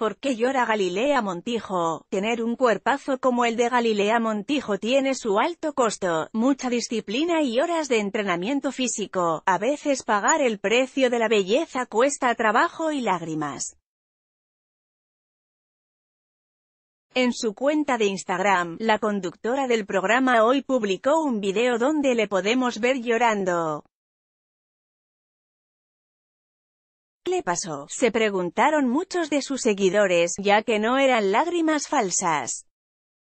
¿Por qué llora Galilea Montijo? Tener un cuerpazo como el de Galilea Montijo tiene su alto costo, mucha disciplina y horas de entrenamiento físico. A veces pagar el precio de la belleza cuesta trabajo y lágrimas. En su cuenta de Instagram, la conductora del programa hoy publicó un video donde le podemos ver llorando. le pasó? Se preguntaron muchos de sus seguidores, ya que no eran lágrimas falsas.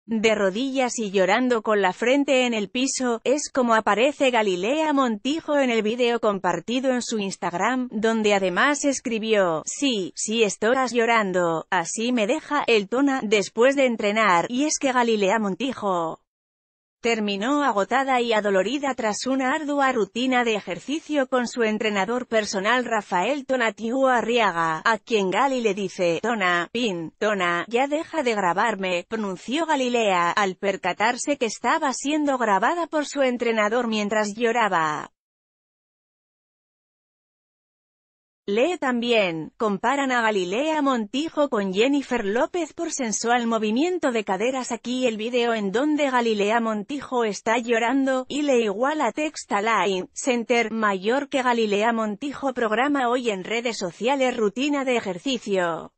De rodillas y llorando con la frente en el piso, es como aparece Galilea Montijo en el video compartido en su Instagram, donde además escribió, sí, sí estás llorando, así me deja el tona, después de entrenar, y es que Galilea Montijo, Terminó agotada y adolorida tras una ardua rutina de ejercicio con su entrenador personal Rafael Tonatiuh Arriaga, a quien Gali le dice, Tona, Pin, Tona, ya deja de grabarme, pronunció Galilea, al percatarse que estaba siendo grabada por su entrenador mientras lloraba. Lee también, comparan a Galilea Montijo con Jennifer López por sensual movimiento de caderas aquí el video en donde Galilea Montijo está llorando, y le iguala line Center, mayor que Galilea Montijo programa hoy en redes sociales rutina de ejercicio.